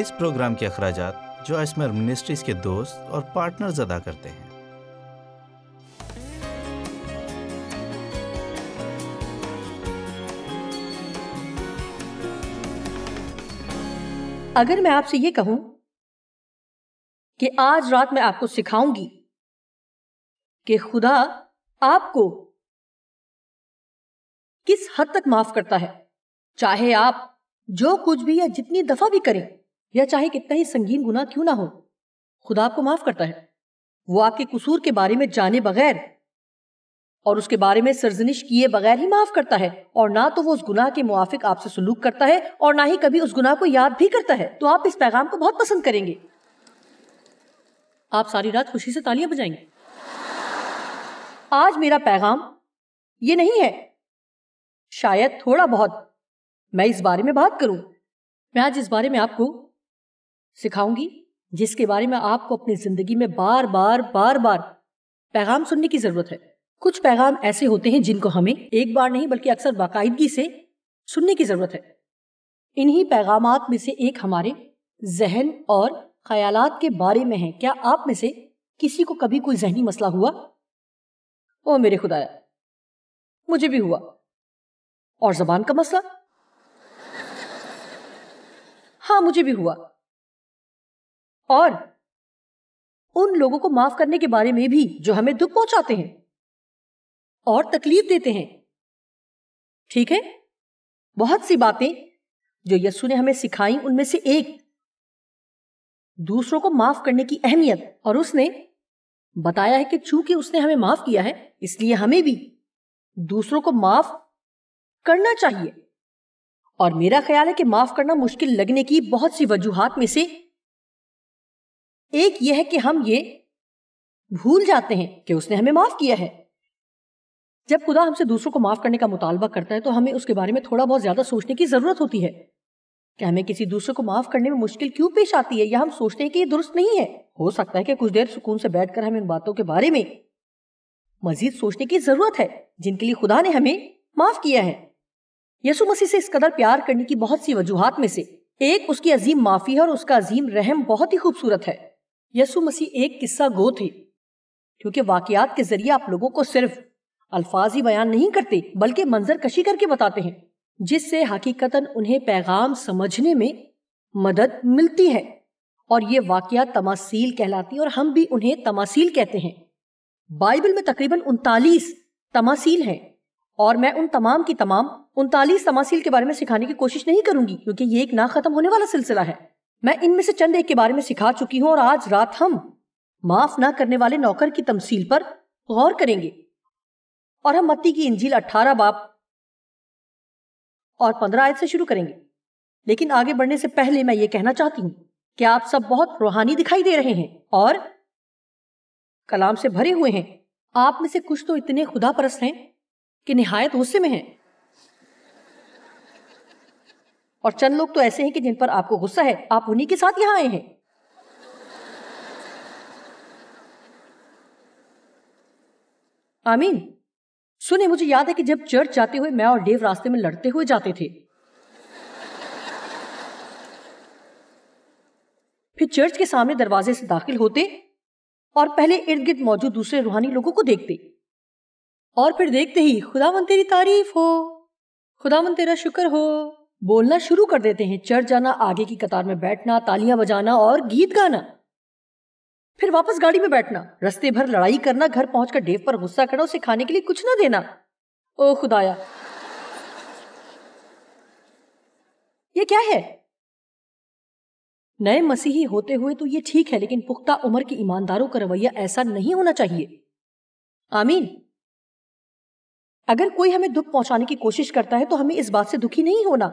اس programme کے اخراجات جو اسمر منسٹریز کے دوست اور پارٹنرز ادا کرتے ہیں اگر میں آپ سے یہ کہوں کہ آج رات میں آپ کو سکھاؤں گی کہ خدا آپ کو کس حد تک معاف کرتا ہے چاہے آپ جو کچھ بھی یا جتنی دفعہ بھی کریں یا چاہے کتنا ہی سنگین گناہ کیوں نہ ہو خدا آپ کو معاف کرتا ہے وہ آپ کے قصور کے بارے میں جانے بغیر اور اس کے بارے میں سرزنش کیے بغیر ہی معاف کرتا ہے اور نہ تو وہ اس گناہ کے موافق آپ سے سلوک کرتا ہے اور نہ ہی کبھی اس گناہ کو یاد بھی کرتا ہے تو آپ اس پیغام کو بہت پسند کریں گے آپ ساری رات خوشی سے تالیاں بجائیں گے آج میرا پیغام یہ نہیں ہے شاید تھوڑا بہت میں اس بارے میں بات کروں میں آج اس بارے میں آپ کو سکھاؤں گی جس کے بارے میں آپ کو اپنی زندگی میں بار بار بار بار پیغام سننے کی ضرورت ہے کچھ پیغام ایسے ہوتے ہیں جن کو ہمیں ایک بار نہیں بلکہ اکثر باقاعدگی سے سننے کی ضرورت ہے انہی پیغامات میں سے ایک ہمارے ذہن اور خیالات کے بارے میں ہے کیا آپ میں سے کسی کو کبھی کوئی ذہنی مسئلہ ہوا او میرے خدایا مجھے بھی ہوا اور زبان کا مسئلہ ہاں مجھے بھی ہوا اور ان لوگوں کو معاف کرنے کے بارے میں بھی جو ہمیں دکھ پہنچاتے ہیں اور تکلیف دیتے ہیں ٹھیک ہے بہت سی باتیں جو یسو نے ہمیں سکھائی ان میں سے ایک دوسروں کو معاف کرنے کی اہمیت اور اس نے بتایا ہے کہ چونکہ اس نے ہمیں معاف کیا ہے اس لیے ہمیں بھی دوسروں کو معاف کرنا چاہیے اور میرا خیال ہے کہ معاف کرنا مشکل لگنے کی بہت سی وجوہات میں سے ایک یہ ہے کہ ہم یہ بھول جاتے ہیں کہ اس نے ہمیں معاف کیا ہے جب خدا ہم سے دوسروں کو معاف کرنے کا مطالبہ کرتا ہے تو ہمیں اس کے بارے میں تھوڑا بہت زیادہ سوچنے کی ضرورت ہوتی ہے کہ ہمیں کسی دوسرے کو معاف کرنے میں مشکل کیوں پیش آتی ہے یا ہم سوچتے ہیں کہ یہ درست نہیں ہے ہو سکتا ہے کہ کچھ دیر سکون سے بیٹھ کر ہمیں ان باتوں کے بارے میں مزید سوچنے کی ضرورت ہے جن کے لیے خدا نے ہمیں معاف کیا ہے یسو مسیح سے اس قدر پیار کرنے کی بہت سی وجوہات میں سے ایک اس کی عظیم معافی ہے اور اس کا عظیم رحم بہت ہی خوبصورت ہے یسو مسیح ایک قصہ گو تھے کیونکہ واقعات کے ذریعے آپ لوگوں کو صرف الفاظ ہی بیان نہیں کرتے بلکہ منظر کشی کر کے بتاتے ہیں جس سے حقیقتاً انہیں پیغام سمجھنے میں مدد ملتی ہے اور یہ واقعہ تماثیل کہلاتی اور ہم بھی انہیں تماثیل کہتے ہیں بائبل میں تقریباً انتالیس تماثیل ہیں اور میں ان تمام کی تمام انتالیس تماثیل کے بارے میں سکھانے کی کوشش نہیں کروں گی کیونکہ یہ ایک نہ ختم ہونے والا سلسلہ ہے میں ان میں سے چند ایک کے بارے میں سکھا چکی ہوں اور آج رات ہم معاف نہ کرنے والے نوکر کی تمثیل پر غور کریں گے اور ہم متی کی انجیل اٹھارہ باپ اور پندرہ آیت سے شروع کریں گے لیکن آگے بڑھنے سے پہلے میں یہ کہنا چاہتی ہوں کہ آپ سب بہت روحانی دکھائی دے رہے ہیں اور کلام سے بھرے ہوئے ہیں آپ میں سے کچھ تو اتنے خدا پرست ہیں کہ نہایت غصے میں ہیں اور چند لوگ تو ایسے ہیں کہ جن پر آپ کو غصہ ہے آپ انہی کے ساتھ یہاں آئے ہیں آمین سنیں مجھے یاد ہے کہ جب چرچ جاتے ہوئے میں اور ڈیو راستے میں لڑتے ہوئے جاتے تھے پھر چرچ کے سامنے دروازے سے داخل ہوتے اور پہلے ارد گرد موجود دوسرے روحانی لوگوں کو دیکھتے اور پھر دیکھتے ہی خدا تیری تعریف ہو خدا تیرا شکر ہو بولنا شروع کر دیتے ہیں چڑھ جانا آگے کی قطار میں بیٹھنا تالیاں بجانا اور گیت گانا پھر واپس گاڑی میں بیٹھنا رستے بھر لڑائی کرنا گھر پہنچ کر ڈیو پر غصہ کرنا اسے کھانے کے لیے کچھ نہ دینا او خدایا یہ کیا ہے نئے مسیحی ہوتے ہوئے تو یہ ٹھیک ہے لیکن پختہ عمر کے ایمانداروں کا رویہ ایسا نہیں ہونا چاہیے آمین اگر کوئی ہمیں دکھ پہنچانے کی کوشش کرتا ہے تو ہمیں اس بات سے دکھی نہیں ہونا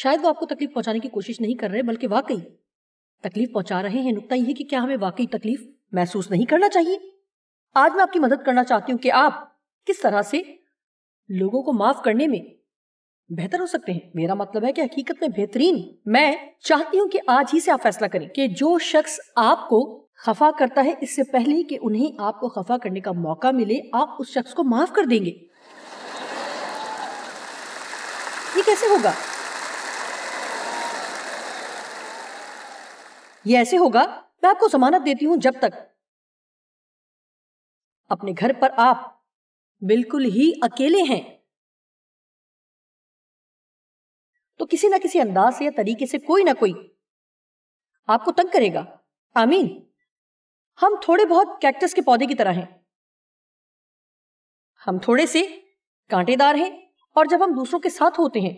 شاید وہ آپ کو تکلیف پہنچانے کی کوشش نہیں کر رہے بلکہ واقعی تکلیف پہنچا رہے ہیں نقطہ یہ ہے کہ کیا ہمیں واقعی تکلیف محسوس نہیں کرنا چاہیے آج میں آپ کی مدد کرنا چاہتی ہوں کہ آپ کس طرح سے لوگوں کو معاف کرنے میں بہتر ہو سکتے ہیں میرا مطلب ہے کہ حقیقت میں بہترین میں چاہتی ہوں کہ آج ہی سے آپ فیصلہ کریں کہ جو شخص آپ کو خفا کرتا ہے اس سے پہلے کہ انہیں آپ کو خفا کرنے کا موقع ملے آپ اس شخص کو معاف کر دیں گے یہ کیسے ہوگا یہ ایسے ہوگا میں آپ کو ضمانت دیتی ہوں جب تک اپنے گھر پر آپ بالکل ہی اکیلے ہیں تو کسی نہ کسی انداز سے یا طریقے سے کوئی نہ کوئی آپ کو تنگ کرے گا آمین ہم تھوڑے بہت کیکٹس کے پودے کی طرح ہیں ہم تھوڑے سے کانٹے دار ہیں اور جب ہم دوسروں کے ساتھ ہوتے ہیں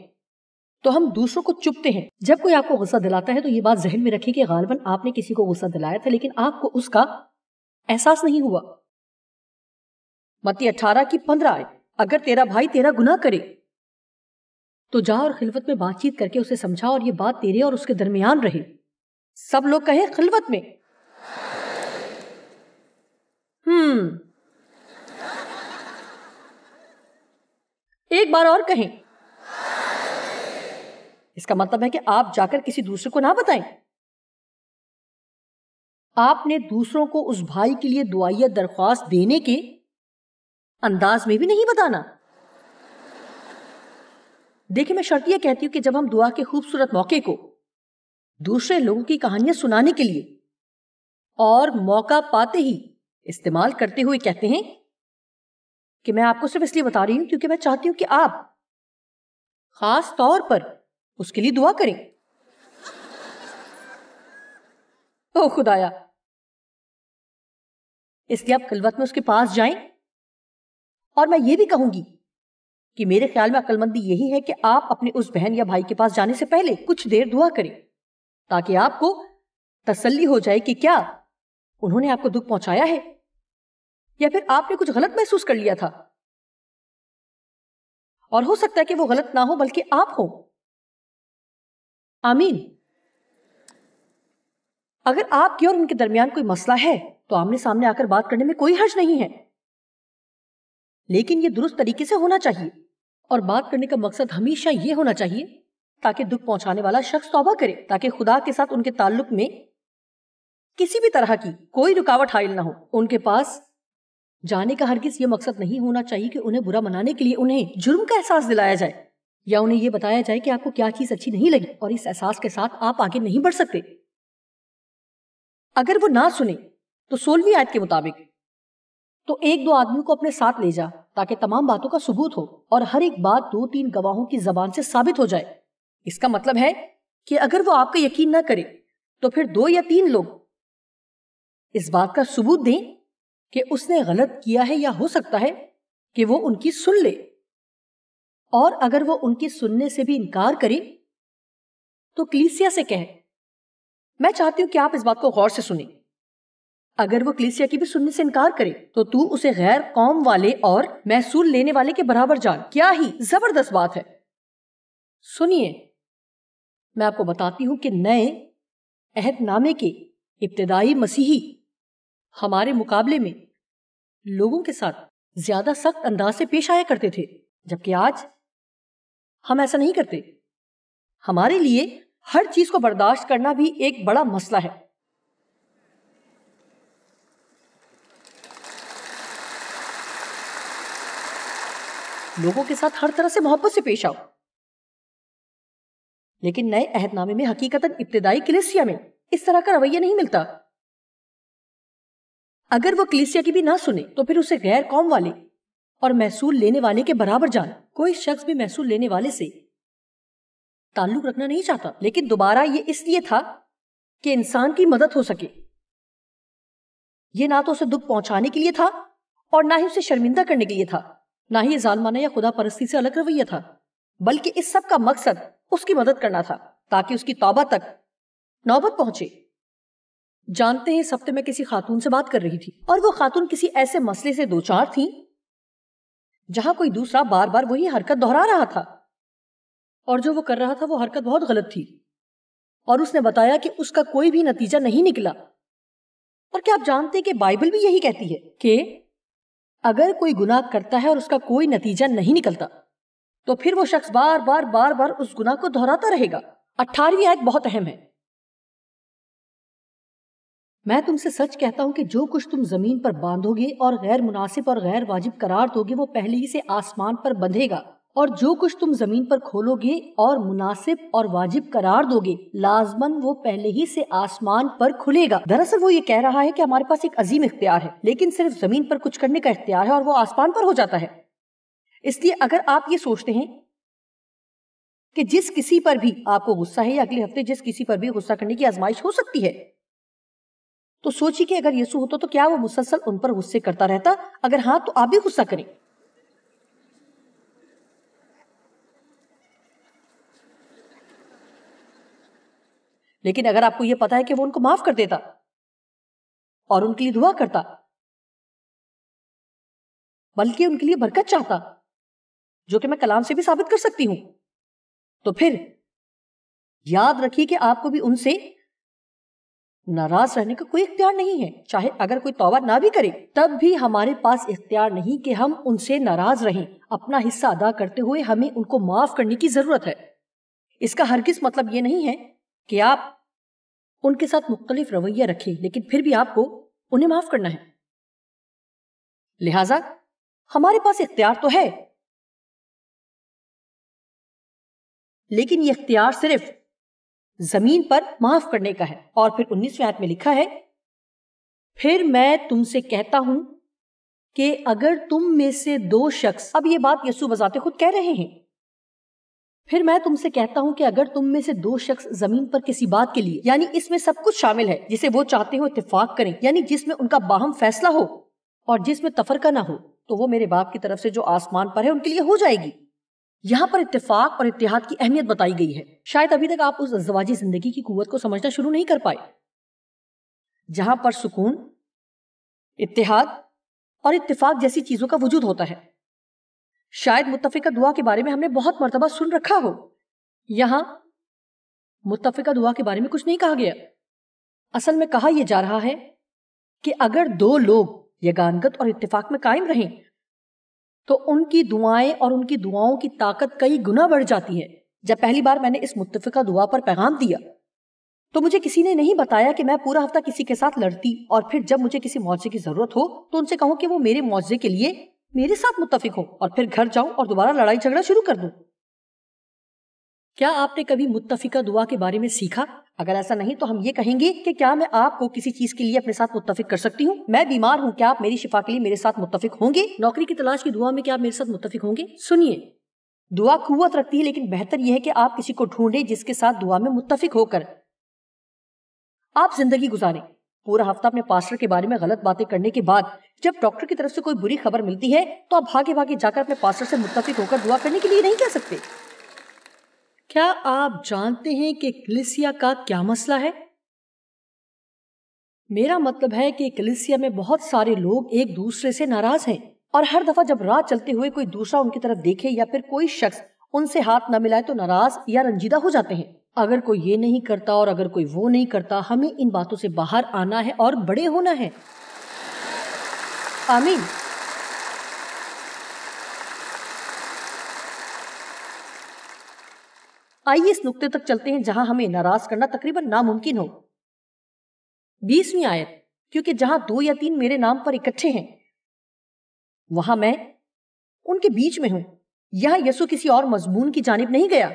تو ہم دوسروں کو چپتے ہیں جب کوئی آپ کو غصہ دلاتا ہے تو یہ بات ذہن میں رکھی کہ غالباً آپ نے کسی کو غصہ دلایا تھا لیکن آپ کو اس کا احساس نہیں ہوا اٹھارہ کی پندرہ آئے اگر تیرا بھائی تیرا گناہ کرے تو جا اور خلوت میں بات چیت کر کے اسے سمجھا اور یہ بات تیرے اور اس کے درمیان رہے سب لوگ کہیں خلوت میں ہم ایک بار اور کہیں اس کا مطلب ہے کہ آپ جا کر کسی دوسرے کو نہ بتائیں آپ نے دوسروں کو اس بھائی کے لیے دعائیہ درخواست دینے کے انداز میں بھی نہیں بتانا دیکھیں میں یہ کہتی ہوں کہ جب ہم دعا کے خوبصورت موقع کو دوسرے لوگوں کی کہانیاں سنانے کے لیے اور موقع پاتے ہی استعمال کرتے ہوئے کہتے ہیں کہ میں آپ کو صرف اس لیے بتا رہی ہوں کیونکہ میں چاہتی ہوں کہ آپ خاص طور پر اس کے لیے دعا کریں او خدایا اس لیے آپ کلوت میں اس کے پاس جائیں اور میں یہ بھی کہوں گی کہ میرے خیال میں عقل مندی یہی ہے کہ آپ اپنے اس بہن یا بھائی کے پاس جانے سے پہلے کچھ دیر دعا کریں تاکہ آپ کو تسلی ہو جائے کہ کیا انہوں نے آپ کو دکھ پہنچایا ہے یا پھر آپ نے کچھ غلط محسوس کر لیا تھا اور ہو سکتا ہے کہ وہ غلط نہ ہو بلکہ آپ ہوں آمین اگر آپ کی اور ان کے درمیان کوئی مسئلہ ہے تو آمنے سامنے آ کر بات کرنے میں کوئی حرج نہیں ہے لیکن یہ درست طریقے سے ہونا چاہیے اور بات کرنے کا مقصد ہمیشہ یہ ہونا چاہیے تاکہ دکھ پہنچانے والا شخص توبہ کرے تاکہ خدا کے ساتھ ان کے تعلق میں کسی بھی طرح کی کوئی رکاوٹ حائل نہ ہو ان کے پاس جانے کا ہرگز یہ مقصد نہیں ہونا چاہیے کہ انہیں برا منانے کے لیے انہیں جرم کا احساس دلایا جائے یا انہیں یہ بتایا جائے کہ آپ کو کیا چیز اچھی نہیں لگی اور اس احساس کے ساتھ آپ آگے نہیں بڑھ سکتے اگر وہ نہ سنیں تو سولوی آیت کے مطابق تو ایک دو آدمی کو اپنے ساتھ لے جا تاکہ تمام باتوں کا ثبوت ہو اور ہر ایک بات دو تین گواہوں کی زبان سے ثابت ہو جائے اس کا مطلب ہے کہ اگر وہ آپ کا یقین نہ کرے تو پھر دو یا تین لوگ اس بات کا ثبوت دیں کہ اس نے غلط کیا ہے یا ہو سکتا ہے کہ وہ ان کی سن لے اور اگر وہ ان کی سننے سے بھی انکار کرے تو کلیسیا سے کہیں میں چاہتی ہوں کہ آپ اس بات کو غور سے سنیں اگر وہ کلیسیا کی بھی سننے سے انکار کرے تو تو اسے غیر قوم والے اور محصول لینے والے کے برابر جان کیا ہی زبردست بات ہے سنیے میں آپ کو بتاتی ہوں کہ نئے عہد نامے کے ابتدائی مسیحی ہمارے مقابلے میں لوگوں کے ساتھ زیادہ سخت انداز سے پیش آیا کرتے تھے جبکہ آج ہم ایسا نہیں کرتے ہمارے لیے ہر چیز کو برداشت کرنا بھی ایک بڑا مسئلہ ہے لوگوں کے ساتھ ہر طرح سے محبت سے پیش آؤ لیکن نئے نامے میں حقیقت ابتدائی کلیسیا میں اس طرح کا رویہ نہیں ملتا اگر وہ کلیسیا کی بھی نہ سنے تو پھر اسے غیر قوم والے اور محصول لینے والے کے برابر جان کوئی شخص بھی محصول لینے والے سے تعلق رکھنا نہیں چاہتا لیکن دوبارہ یہ اس لیے تھا کہ انسان کی مدد ہو سکے یہ نہ تو اسے دکھ پہنچانے کے لیے تھا اور نہ ہی اسے شرمندہ کرنے کے لیے تھا نہ ہی ظالمانہ یا خدا پرستی سے الگ رویہ تھا بلکہ اس سب کا مقصد اس کی مدد کرنا تھا تاکہ اس کی توبہ تک نوبت پہنچے جانتے اس ہفتے میں کسی خاتون سے بات کر رہی تھی اور وہ خاتون کسی ایسے مسئلے سے دوچار تھیں تھی جہاں کوئی دوسرا بار بار وہی حرکت دہرا رہا تھا اور جو وہ کر رہا تھا وہ حرکت بہت غلط تھی اور اس نے بتایا کہ اس کا کوئی بھی نتیجہ نہیں نکلا اور کیا آپ جانتے کہ بائبل بھی یہی کہتی ہے کہ اگر کوئی گناہ کرتا ہے اور اس کا کوئی نتیجہ نہیں نکلتا تو پھر وہ شخص بار بار بار بار اس گناہ کو دہراتا رہے گا اٹھارہویں بہت اہم ہے میں تم سے سچ کہتا ہوں کہ جو کچھ تم زمین پر باندھو گے اور غیر مناسب اور غیر واجب قرار دو گے وہ پہلے ہی سے آسمان پر بندھے گا اور جو کچھ تم زمین پر کھولو گے اور مناسب اور واجب قرار دو گے لازمن وہ پہلے ہی سے آسمان پر کھلے گا دراصل وہ یہ کہہ رہا ہے کہ ہمارے پاس ایک عظیم اختیار ہے لیکن صرف زمین پر کچھ کرنے کا اختیار ہے اور وہ آسمان پر ہو جاتا ہے اس لیے اگر آپ یہ سوچتے ہیں کہ جس کسی پر بھی آپ کو غصہ ہے یا اگلے ہفتے جس کسی پر بھی غصہ کرنے کی آزمائش ہو سکتی ہے تو سوچی کہ اگر یسو ہوتا تو کیا وہ مسلسل ان پر غصے کرتا رہتا اگر ہاں تو آپ بھی غصہ کریں لیکن اگر آپ کو یہ پتا ہے کہ وہ ان کو معاف کر دیتا اور ان کے لیے دعا کرتا بلکہ ان کے لیے برکت چاہتا جو کہ میں کلام سے بھی ثابت کر سکتی ہوں تو پھر یاد رکھیے کہ آپ کو بھی ان سے ناراض رہنے کا کوئی اختیار نہیں ہے چاہے اگر کوئی توبہ نہ بھی کرے تب بھی ہمارے پاس اختیار نہیں کہ ہم ان سے ناراض رہیں اپنا حصہ ادا کرتے ہوئے ہمیں ان کو معاف کرنے کی ضرورت ہے اس کا ہر کس مطلب یہ نہیں ہے کہ آپ ان کے ساتھ مختلف رویہ رکھیں لیکن پھر بھی آپ کو انہیں معاف کرنا ہے لہذا ہمارے پاس اختیار تو ہے لیکن یہ اختیار صرف زمین پر معاف کرنے کا ہے اور پھر انیسویں لکھا ہے پھر میں تم سے کہتا ہوں کہ اگر تم میں سے دو شخص اب یہ بات یسو بذات خود کہہ رہے ہیں پھر میں تم سے کہتا ہوں کہ اگر تم میں سے دو شخص زمین پر کسی بات کے لیے یعنی اس میں سب کچھ شامل ہے جسے وہ چاہتے ہو اتفاق کریں یعنی جس میں ان کا باہم فیصلہ ہو اور جس میں تفرقہ نہ ہو تو وہ میرے باپ کی طرف سے جو آسمان پر ہے ان کے لیے ہو جائے گی یہاں پر اتفاق اور اتحاد کی اہمیت بتائی گئی ہے شاید ابھی تک آپ اس ازدواجی زندگی کی قوت کو سمجھنا شروع نہیں کر پائے جہاں پر سکون اتحاد اور اتفاق جیسی چیزوں کا وجود ہوتا ہے شاید متفقہ دعا کے بارے میں ہم نے بہت مرتبہ سن رکھا ہو یہاں متفقہ دعا کے بارے میں کچھ نہیں کہا گیا اصل میں کہا یہ جا رہا ہے کہ اگر دو لوگ یگانگت اور اتفاق میں قائم رہیں تو ان کی دعائیں اور ان کی دعاؤں کی طاقت کئی گنا بڑھ جاتی ہے جب پہلی بار میں نے اس متفقہ دعا پر پیغام دیا تو مجھے کسی نے نہیں بتایا کہ میں پورا ہفتہ کسی کے ساتھ لڑتی اور پھر جب مجھے کسی معاوضے کی ضرورت ہو تو ان سے کہوں کہ وہ میرے معاوضے کے لیے میرے ساتھ متفق ہو اور پھر گھر جاؤں اور دوبارہ لڑائی جھگڑا شروع کر دوں کیا آپ نے کبھی متفقہ دعا کے بارے میں سیکھا اگر ایسا نہیں تو ہم یہ کہیں گے کہ کیا میں آپ کو کسی چیز کے لیے اپنے ساتھ متفق کر سکتی ہوں میں بیمار ہوں کیا آپ میری شفا کے لیے میرے ساتھ متفق ہوں گے نوکری کی تلاش کی دعا میں کیا آپ میرے ساتھ متفق ہوں گے سنیے دعا قوت رکھتی ہے لیکن بہتر یہ ہے کہ آپ کسی کو ڈھونڈیں جس کے ساتھ دعا میں متفق ہو کر آپ زندگی گزارے پورا ہفتہ اپنے پاسٹر کے بارے میں غلط باتیں کرنے کے بعد جب ڈاکٹر کی طرف سے کوئی بری خبر ملتی ہے تو آپ بھاگے بھاگے جا کر اپنے پاسٹر سے متفق ہو کر دعا کرنے کے لیے نہیں کہہ سکتے کیا آپ جانتے ہیں کہ کلیسیا کا کیا مسئلہ ہے میرا مطلب ہے کہ کلیسیا میں بہت سارے لوگ ایک دوسرے سے ناراض ہیں اور ہر دفعہ جب رات چلتے ہوئے کوئی دوسرا ان کی طرف دیکھے یا پھر کوئی شخص ان سے ہاتھ نہ ملائے تو ناراض یا رنجیدہ ہو جاتے ہیں اگر کوئی یہ نہیں کرتا اور اگر کوئی وہ نہیں کرتا ہمیں ان باتوں سے باہر آنا ہے اور بڑے ہونا ہے آمین آئیے اس نقطے تک چلتے ہیں جہاں ہمیں ناراض کرنا تقریباً ناممکن ہو بیسویں آیت کیونکہ جہاں دو یا تین میرے نام پر اکٹھے ہیں وہاں میں ان کے بیچ میں ہوں یہاں یسو کسی اور مضمون کی جانب نہیں گیا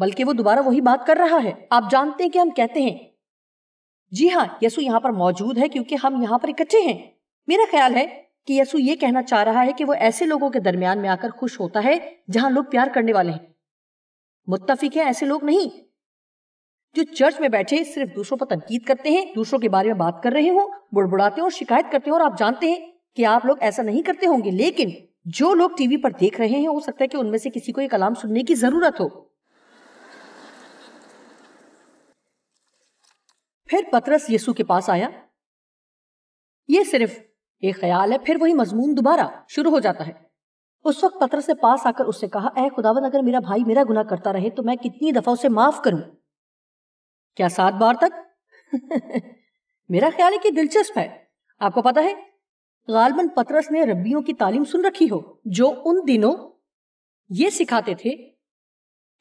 بلکہ وہ دوبارہ وہی بات کر رہا ہے آپ جانتے ہیں کہ ہم کہتے ہیں جی ہاں یسو یہاں پر موجود ہے کیونکہ ہم یہاں پر اکٹھے ہیں میرا خیال ہے کہ یسو یہ کہنا چاہ رہا ہے کہ وہ ایسے لوگوں کے درمیان میں آ کر خوش ہوتا ہے جہاں لوگ پیار کرنے والے ہیں متفق ہیں ایسے لوگ نہیں جو چرچ میں بیٹھے صرف دوسروں پر تنقید کرتے ہیں دوسروں کے بارے میں بات کر رہے ہوں بڑبڑاتے ہیں اور شکایت کرتے ہیں اور آپ جانتے ہیں کہ آپ لوگ ایسا نہیں کرتے ہوں گے لیکن جو لوگ ٹی وی پر دیکھ رہے ہیں ہو سکتا ہے کہ ان میں سے کسی کو یہ کلام سننے کی ضرورت ہو پھر پترس یسو کے پاس آیا یہ صرف ایک خیال ہے پھر وہی مضمون دوبارہ شروع ہو جاتا ہے اس وقت پتر سے پاس آ کر اس سے کہا اے خداون اگر میرا بھائی میرا گناہ کرتا رہے تو میں کتنی دفعہ اسے معاف کروں کیا سات بار تک میرا خیال ہے کہ دلچسپ ہے آپ کو پتا ہے غالباً پترس نے ربیوں کی تعلیم سن رکھی ہو جو ان دنوں یہ سکھاتے تھے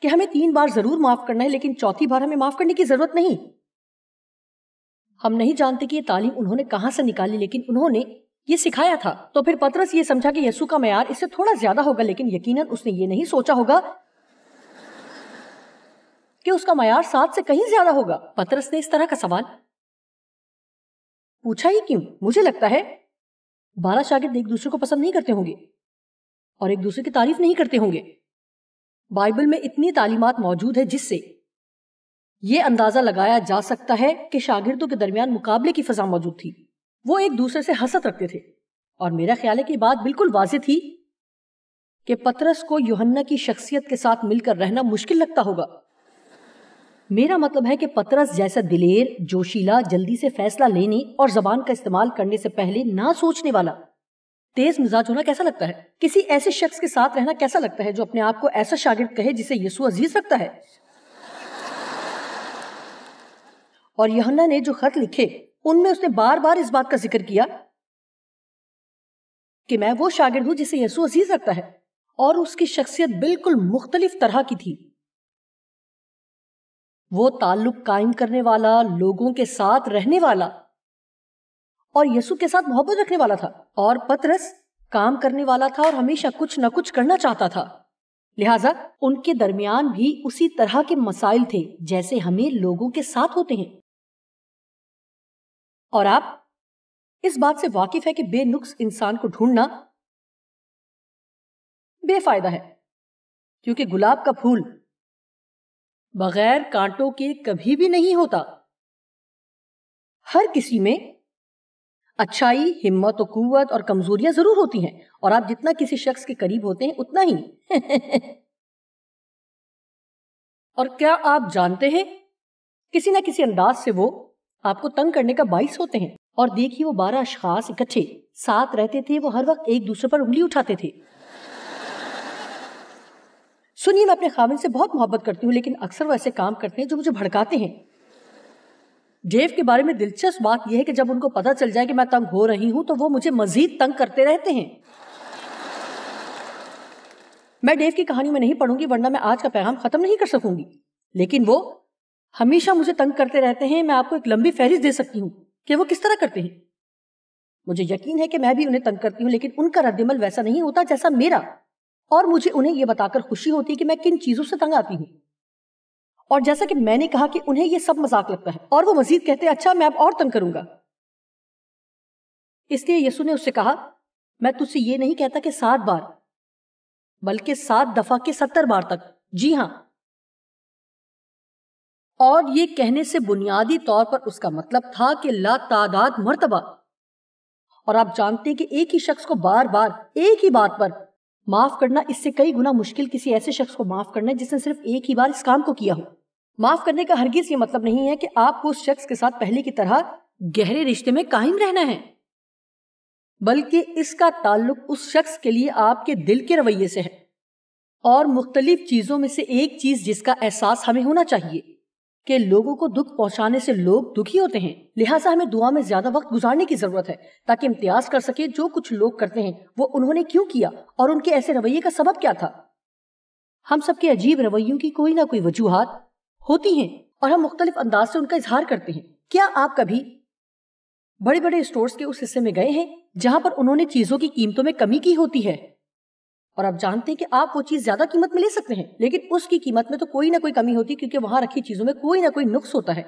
کہ ہمیں تین بار ضرور معاف کرنا ہے لیکن چوتھی بار ہمیں معاف کرنے کی ضرورت نہیں ہم نہیں جانتے کہ یہ تعلیم انہوں نے کہاں سے نکالی لیکن انہوں نے یہ سکھایا تھا تو پھر پترس یہ سمجھا کہ یسو کا معیار اس سے تھوڑا زیادہ ہوگا لیکن یقیناً اس نے یہ نہیں سوچا ہوگا کہ اس کا معیار سات سے کہیں زیادہ ہوگا پترس نے اس طرح کا سوال پوچھا ہی کیوں مجھے لگتا ہے بارہ شاگرد ایک دوسرے کو پسند نہیں کرتے ہوں گے اور ایک دوسرے کی تعریف نہیں کرتے ہوں گے بائبل میں اتنی تعلیمات موجود ہے جس سے یہ اندازہ لگایا جا سکتا ہے کہ شاگردوں کے درمیان مقابلے کی فضا موجود تھی وہ ایک دوسرے سے حسد رکھتے تھے اور میرا خیال ہے کہ بات بالکل واضح تھی کہ پترس کو کی شخصیت کے ساتھ مل کر رہنا مشکل لگتا ہوگا میرا مطلب ہے کہ پترس جیسا دلیر جوشیلا جلدی سے فیصلہ لینے اور زبان کا استعمال کرنے سے پہلے نہ سوچنے والا تیز مزاج ہونا کیسا لگتا ہے کسی ایسے شخص کے ساتھ رہنا کیسا لگتا ہے جو اپنے آپ کو ایسا شاگرد کہے جسے یسو عزیز رکھتا ہے اور یہنّا نے جو خط لکھے ان میں اس نے بار بار اس بات کا ذکر کیا کہ میں وہ شاگرد ہوں جسے یسو عزیز رکھتا ہے اور اس کی شخصیت بالکل مختلف طرح کی تھی وہ تعلق قائم کرنے والا والا لوگوں کے ساتھ رہنے اور یسو کے ساتھ محبت رکھنے والا تھا اور پترس کام کرنے والا تھا اور ہمیشہ کچھ نہ کچھ کرنا چاہتا تھا لہٰذا ان کے درمیان بھی اسی طرح کے مسائل تھے جیسے ہمیں لوگوں کے ساتھ ہوتے ہیں اور آپ اس بات سے واقف ہے کہ بے نقص انسان کو ڈھونڈنا بے فائدہ ہے کیونکہ گلاب کا پھول بغیر کانٹوں کے کبھی بھی نہیں ہوتا ہر کسی میں اچھائی ہمت و قوت اور کمزوریاں ضرور ہوتی ہیں اور آپ جتنا کسی شخص کے قریب ہوتے ہیں اتنا ہی اور کیا آپ جانتے ہیں کسی نہ کسی انداز سے وہ آپ کو تنگ کرنے کا باعث ہوتے ہیں اور دیکھیے وہ بارہ اشخاص اکٹھے ساتھ رہتے تھے وہ ہر وقت ایک دوسرے پر انگلی اٹھاتے تھے سنیے میں اپنے خاوند سے بہت محبت کرتی ہوں لیکن اکثر وہ ایسے کام کرتے ہیں جو مجھے بھڑکاتے ہیں ڈیو کے بارے میں دلچسپ بات یہ ہے کہ جب ان کو پتا چل جائے کہ میں تنگ ہو رہی ہوں تو وہ مجھے مزید تنگ کرتے رہتے ہیں میں ڈیو کی کہانی میں نہیں پڑھوں گی ورنہ میں آج کا پیغام ختم نہیں کر سکوں گی لیکن وہ ہمیشہ مجھے تنگ کرتے رہتے ہیں میں آپ کو ایک لمبی فہرست دے سکتی ہوں کہ وہ کس طرح کرتے ہیں مجھے یقین ہے کہ میں بھی انہیں تنگ کرتی ہوں لیکن ان کا رد عمل ویسا نہیں ہوتا جیسا میرا اور مجھے انہیں یہ بتا کر خوشی ہوتی کہ میں کن چیزوں سے تنگ آتی ہوں اور جیسا کہ میں نے کہا کہ انہیں یہ سب مزاق لگتا ہے اور وہ مزید کہتے ہیں اچھا میں اب اور تنگ کروں گا اس لیے یسو نے اس سے کہا میں تجھ سے یہ نہیں کہتا کہ سات بار بلکہ سات دفعہ کے ستر بار تک جی ہاں اور یہ کہنے سے بنیادی طور پر اس کا مطلب تھا کہ لا تعداد مرتبہ اور آپ جانتے ہیں کہ ایک ہی شخص کو بار بار ایک ہی بات پر معاف کرنا اس سے کئی گنا مشکل کسی ایسے شخص کو معاف کرنا ہے جس نے صرف ایک ہی بار اس کام کو کیا ہو معاف کرنے کا ہرگز یہ مطلب نہیں ہے کہ آپ کو اس شخص کے ساتھ پہلے کی طرح گہرے رشتے میں قائم رہنا ہے بلکہ اس کا تعلق اس شخص کے لیے آپ کے دل کے رویے سے ہے اور مختلف چیزوں میں سے ایک چیز جس کا احساس ہمیں ہونا چاہیے کہ لوگوں کو دکھ پہنچانے سے لوگ دکھی ہوتے ہیں لہٰذا ہمیں دعا میں زیادہ وقت گزارنے کی ضرورت ہے تاکہ امتیاز کر سکے جو کچھ لوگ کرتے ہیں وہ انہوں نے کیوں کیا اور ان کے ایسے رویے کا سبب کیا تھا ہم سب کے عجیب رویوں کی کوئی نہ کوئی وجوہات ہوتی ہیں اور ہم مختلف انداز سے ان کا اظہار کرتے ہیں کیا آپ کبھی بڑے بڑے اسٹورز کے اس حصے میں گئے ہیں جہاں پر انہوں نے چیزوں کی قیمتوں میں کمی کی ہوتی ہے اور آپ جانتے ہیں کہ آپ وہ چیز زیادہ قیمت میں لے سکتے ہیں لیکن اس کی قیمت میں تو کوئی نہ کوئی کمی ہوتی ہے کیونکہ وہاں رکھی چیزوں میں کوئی نہ کوئی نقص ہوتا ہے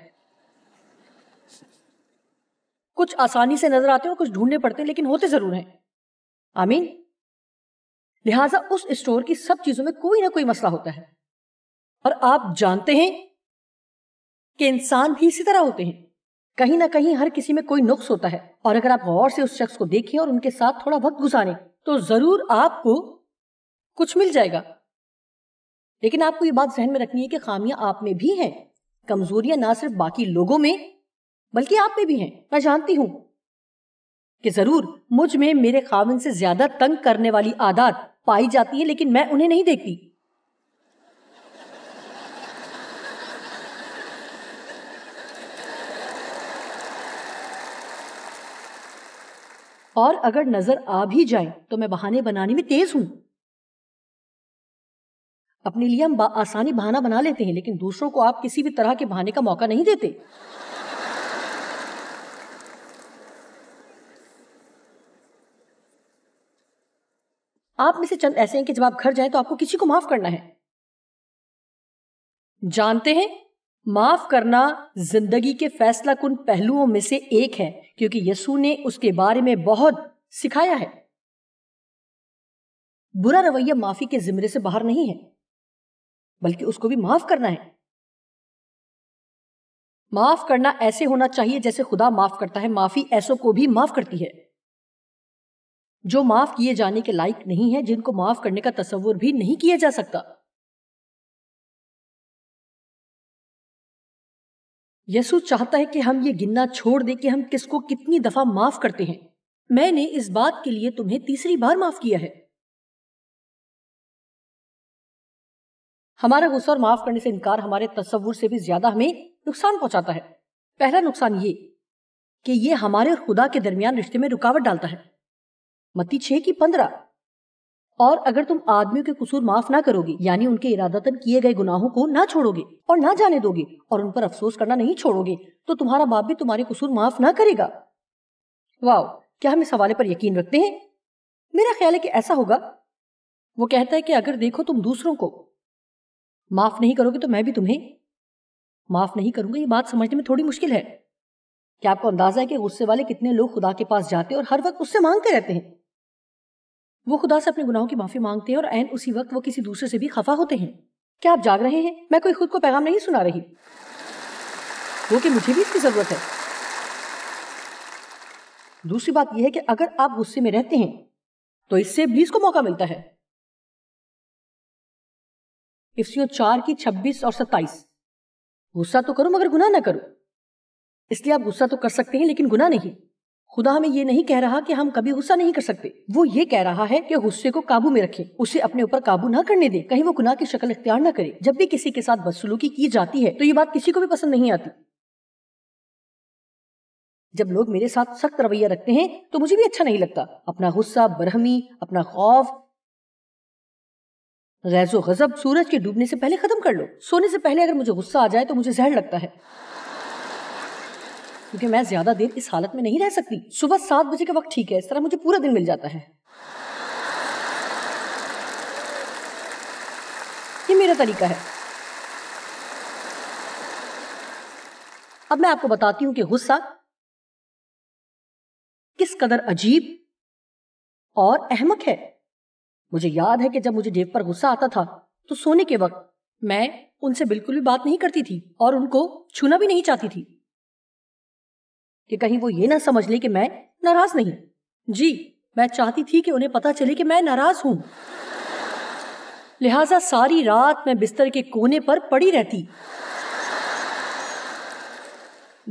کچھ آسانی سے نظر آتے ہیں اور کچھ ڈھونڈنے پڑتے ہیں لیکن ہوتے ضرور ہیں آمین لہٰذا اس اسٹور کی سب چیزوں میں کوئی نہ کوئی مسئلہ ہوتا ہے اور آپ جانتے ہیں کہ انسان بھی اسی طرح ہوتے ہیں کہیں نہ کہیں ہر کسی میں کوئی نقص ہوتا ہے اور اگر آپ غور سے اس شخص کو دیکھیں اور ان کے ساتھ تھوڑا وقت گزاریں تو ضرور آپ کو کچھ مل جائے گا لیکن آپ کو یہ بات ذہن میں رکھنی ہے کہ خامیاں آپ میں بھی ہیں کمزوریاں نہ صرف باقی لوگوں میں بلکہ آپ میں بھی ہیں میں جانتی ہوں کہ ضرور مجھ میں میرے خاون سے زیادہ تنگ کرنے والی عادات پائی جاتی ہے لیکن میں انہیں نہیں دیکھتی اور اگر نظر آ بھی جائیں تو میں بہانے بنانے میں تیز ہوں اپنے لیے ہم آسانی بہانا بنا لیتے ہیں لیکن دوسروں کو آپ کسی بھی طرح کے بہانے کا موقع نہیں دیتے آپ میں سے چند ایسے ہیں کہ جب آپ گھر جائیں تو آپ کو کو کسی معاف کرنا ہے جانتے ہیں معاف کرنا زندگی کے فیصلہ کن پہلوؤں میں سے ایک ہے کیونکہ یسو نے اس کے بارے میں بہت سکھایا ہے برا رویہ معافی کے زمرے سے باہر نہیں ہے بلکہ اس کو بھی معاف کرنا ہے معاف کرنا ایسے ہونا چاہیے جیسے خدا معاف کرتا ہے معافی ایسوں کو بھی معاف کرتی ہے جو معاف کیے جانے کے لائق نہیں ہے جن کو معاف کرنے کا تصور بھی نہیں کیا جا سکتا یسو چاہتا ہے کہ ہم یہ گننا چھوڑ دیں کہ ہم کس کو کتنی دفعہ معاف کرتے ہیں میں نے اس بات کے لیے تمہیں تیسری بار معاف کیا ہے ہمارا غصہ اور معاف کرنے سے انکار ہمارے تصور سے بھی زیادہ ہمیں نقصان پہنچاتا ہے پہلا نقصان یہ کہ یہ ہمارے اور خدا کے درمیان رشتے میں رکاوٹ ڈالتا ہے متی چھ کی پندرہ اور اگر تم آدمیوں کے قصور معاف نہ کرو گے یعنی ان کے ارادتاً کیے گئے گناہوں کو نہ چھوڑو گے اور نہ جانے دو گے اور ان پر افسوس کرنا نہیں چھوڑو گے تو تمہارا باپ بھی تمہارے قصور معاف نہ کرے گا واو کیا ہم اس حوالے پر یقین رکھتے ہیں میرا خیال ہے کہ ایسا ہوگا وہ کہتا ہے کہ اگر دیکھو تم دوسروں کو معاف نہیں کرو گے تو میں بھی تمہیں معاف نہیں کروں گا یہ بات سمجھنے میں تھوڑی مشکل ہے کیا آپ کو اندازہ ہے کہ غصے والے کتنے لوگ خدا کے پاس جاتے اور ہر وقت اس سے مانگتے رہتے ہیں وہ خدا سے اپنے گناہوں کی معافی مانگتے ہیں اور اسی وقت وہ کسی دوسرے سے بھی خفا ہوتے ہیں کیا آپ جاگ رہے ہیں میں کوئی خود کو پیغام نہیں سنا رہی وہ کہ مجھے بھی اس کی ضرورت ہے دوسری بات یہ ہے کہ اگر آپ غصے میں رہتے ہیں تو اس سے ابلیس کو موقع ملتا ہے چار کی چھبیس اور ستائیس غصہ تو کرو کرو مگر گناہ نہ اس آپ غصہ تو کر سکتے ہیں لیکن گناہ نہیں خدا ہمیں یہ نہیں کہہ رہا کہ ہم کبھی غصہ نہیں کر سکتے وہ یہ کہہ رہا ہے کہ غصے کو قابو میں اسے اپنے اوپر قابو نہ کرنے دے کہیں وہ گناہ کی شکل اختیار نہ کرے جب بھی کسی کے ساتھ بدسلوکی کی جاتی ہے تو یہ بات کسی کو بھی پسند نہیں آتی جب لوگ میرے ساتھ سخت رویہ رکھتے ہیں تو مجھے بھی اچھا نہیں لگتا اپنا غصہ برہمی اپنا خوف غیظ و غضب سورج کے ڈوبنے سے پہلے ختم کر لو سونے سے پہلے اگر مجھے غصہ آ جائے تو مجھے زہر لگتا ہے کیونکہ میں زیادہ دیر اس حالت میں نہیں رہ سکتی صبح سات بجے کے وقت ٹھیک ہے ہے اس طرح مجھے پورا دن مل جاتا یہ میرا طریقہ ہے اب میں آپ کو بتاتی ہوں کہ غصہ کس قدر عجیب اور احمق ہے مجھے یاد ہے کہ جب مجھے ڈیو پر غصہ آتا تھا تو سونے کے وقت میں ان سے بالکل بھی بات نہیں کرتی تھی اور ان کو چھونا بھی نہیں چاہتی تھی کہ کہیں وہ یہ نہ سمجھ لے کہ میں ناراض نہیں جی میں چاہتی تھی کہ انہیں پتا چلے کہ میں ناراض ہوں لہٰذا ساری رات میں بستر کے کونے پر پڑی رہتی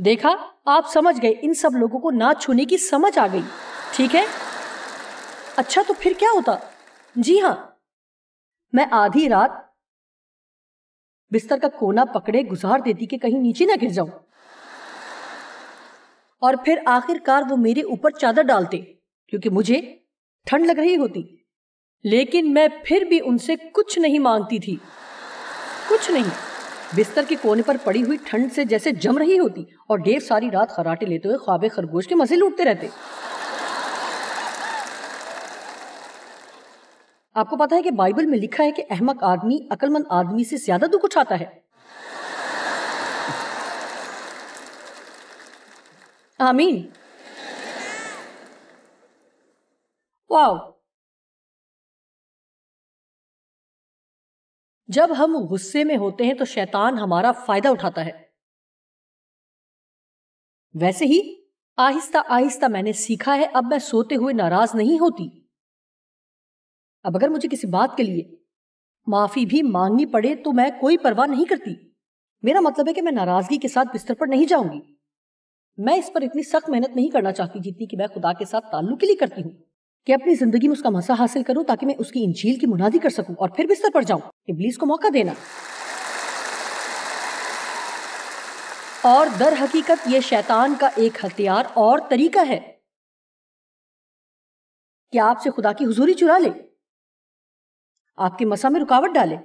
دیکھا آپ سمجھ گئے ان سب لوگوں کو نہ چھونے کی سمجھ آ گئی ٹھیک ہے اچھا تو پھر کیا ہوتا جی ہاں میں آدھی رات بستر کا پکڑے گزار دیتی کہ کہیں نیچے نہ گر جاؤں اور پھر آخر کار وہ میرے اوپر چادر ڈالتے کیونکہ مجھے ٹھنڈ لگ رہی ہوتی لیکن میں پھر بھی ان سے کچھ نہیں مانگتی تھی کچھ نہیں بستر کے کونے پر پڑی ہوئی ٹھنڈ سے جیسے جم رہی ہوتی اور ڈیو ساری رات خراٹے لیتے ہوئے خواب خرگوش کے مزے لوٹتے رہتے آپ کو پتا ہے کہ بائبل میں لکھا ہے کہ احمق آدمی عقل مند آدمی سے زیادہ دکھ اٹھاتا ہے آمین جب ہم غصے میں ہوتے ہیں تو شیطان ہمارا فائدہ اٹھاتا ہے ویسے ہی آہستہ آہستہ میں نے سیکھا ہے اب میں سوتے ہوئے ناراض نہیں ہوتی اب اگر مجھے کسی بات کے لیے معافی بھی مانگنی پڑے تو میں کوئی پرواہ نہیں کرتی میرا مطلب ہے کہ میں ناراضگی کے ساتھ بستر پر نہیں جاؤں گی میں اس پر اتنی سخت محنت نہیں کرنا چاہتی جتنی کہ میں خدا کے ساتھ تعلق کے لیے کرتی ہوں کہ اپنی زندگی میں اس کا مسا حاصل کروں تاکہ میں اس کی انجیل کی منادی کر سکوں اور پھر بستر پر جاؤں ابلیس کو موقع دینا اور در حقیقت یہ شیطان کا ایک ہتھیار اور طریقہ ہے کہ آپ سے خدا کی حضوری چرا لے آپ کی مسا میں رکاوٹ ڈالے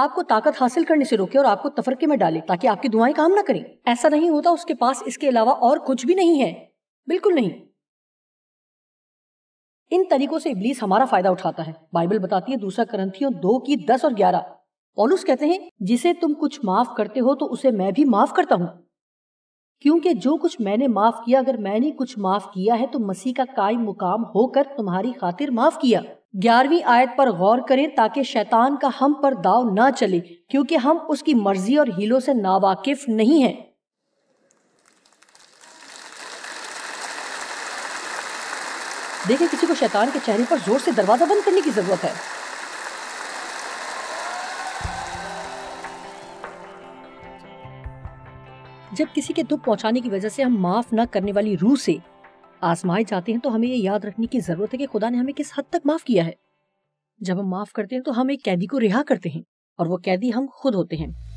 آپ کو طاقت حاصل کرنے سے روکے اور آپ کو تفرقے میں ڈالے تاکہ آپ کی دعائیں کام نہ کریں ایسا نہیں ہوتا اس کے پاس اس کے علاوہ اور کچھ بھی نہیں ہے بالکل نہیں ان طریقوں سے ابلیس ہمارا فائدہ اٹھاتا ہے بائبل بتاتی ہے دوسرا کرنتھیوں دو کی دس اور گیارہ پولوس کہتے ہیں جسے تم کچھ معاف کرتے ہو تو اسے میں بھی معاف کرتا ہوں کیونکہ جو کچھ میں نے معاف کیا اگر میں نے کچھ معاف کیا ہے تو مسیح کا قائم مقام ہو کر تمہاری خاطر معاف کیا گیارہویں آیت پر غور کریں تاکہ شیطان کا ہم پر داؤ نہ چلے کیونکہ ہم اس کی مرضی اور ہیلوں سے ناواقف نہیں ہیں دیکھیں کسی کو شیطان کے چہرے پر زور سے دروازہ بند کرنے کی ضرورت ہے جب کسی کے دکھ پہنچانے کی وجہ سے ہم معاف نہ کرنے والی روح سے آزمائے جاتے ہیں تو ہمیں یہ یاد رکھنے کی ضرورت ہے کہ خدا نے ہمیں کس حد تک معاف کیا ہے جب ہم معاف کرتے ہیں تو ہم ایک قیدی کو رہا کرتے ہیں اور وہ قیدی ہم خود ہوتے ہیں